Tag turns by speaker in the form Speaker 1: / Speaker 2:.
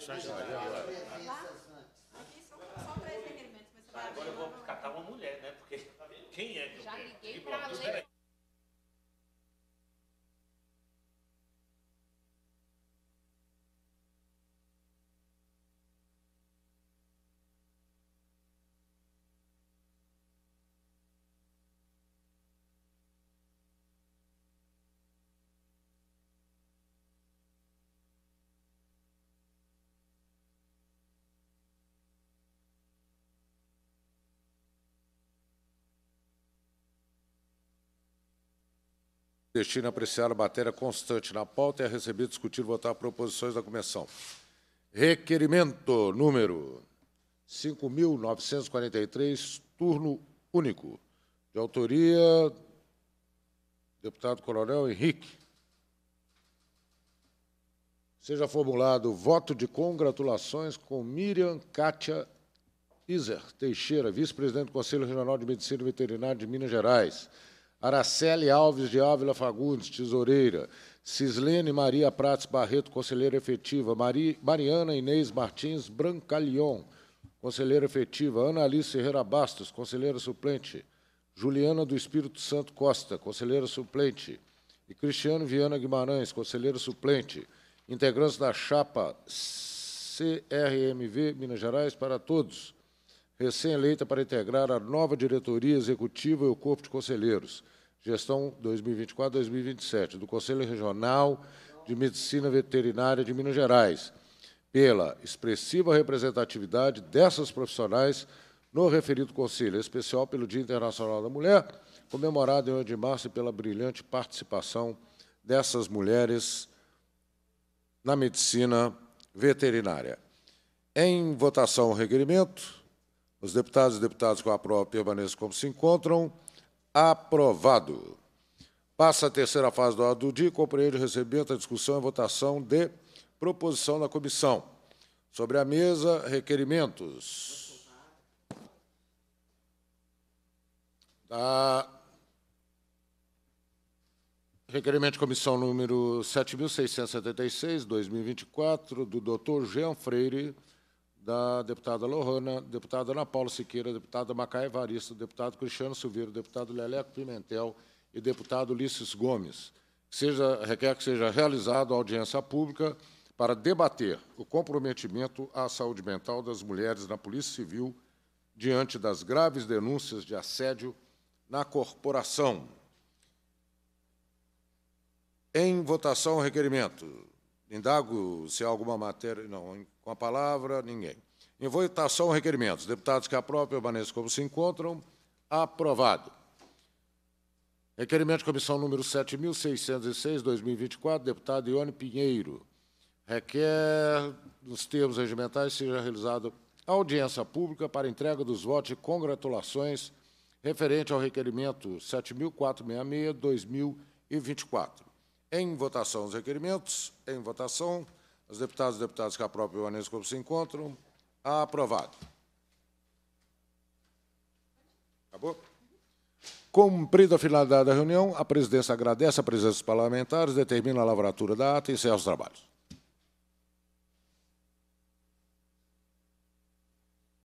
Speaker 1: Aqui são só três requerimentos, Agora eu vou catar é uma mulher, né? Porque quem é que eu Já liguei para destine a apreciar a matéria constante na pauta e a receber, discutir e votar proposições da comissão. Requerimento número 5.943, turno único, de autoria deputado Coronel Henrique. Seja formulado voto de congratulações com Miriam Kátia Iser Teixeira, vice-presidente do Conselho Regional de Medicina e Veterinária de Minas Gerais. Araceli Alves de Ávila Fagundes, tesoureira. Cislene Maria Prates Barreto, conselheira efetiva. Mari, Mariana Inês Martins Brancalion, conselheira efetiva. Ana Alice Herrera Bastos, conselheira suplente. Juliana do Espírito Santo Costa, conselheira suplente. E Cristiano Viana Guimarães, conselheiro suplente. Integrantes da chapa CRMV Minas Gerais para todos recém-eleita para integrar a nova diretoria executiva e o Corpo de Conselheiros, gestão 2024-2027, do Conselho Regional de Medicina Veterinária de Minas Gerais, pela expressiva representatividade dessas profissionais no referido Conselho, em especial pelo Dia Internacional da Mulher, comemorado em 8 de março, e pela brilhante participação dessas mulheres na medicina veterinária. Em votação, o requerimento. Os deputados e deputadas com a prova permaneçam como se encontram. Aprovado. Passa a terceira fase da ordem do dia e compreende o recebimento, a discussão e votação de proposição da comissão. Sobre a mesa, requerimentos. Da tá. Requerimento de comissão número 7.676, 2024, do doutor Jean Freire, da deputada Lohana, deputada Ana Paula Siqueira, deputada Macaé Varista, deputado Cristiano Silveira, deputado Leleco Pimentel e deputado Ulisses Gomes. Seja, requer que seja realizada audiência pública para debater o comprometimento à saúde mental das mulheres na Polícia Civil diante das graves denúncias de assédio na corporação. Em votação, requerimento. Indago se há alguma matéria. Não, com a palavra, ninguém. Em votação, requerimentos. Deputados que aprovem permaneçam como se encontram. Aprovado. Requerimento de comissão número 7.606, 2024, deputado Ione Pinheiro. Requer, nos termos regimentais, seja realizada audiência pública para entrega dos votos de congratulações referente ao requerimento 7.466, 2024. Em votação os requerimentos. Em votação. Os deputados e deputadas que a o anexo como se encontram. Aprovado. Acabou? Cumprida a finalidade da reunião, a presidência agradece a presença dos parlamentares, determina a lavratura da ata e encerra os trabalhos.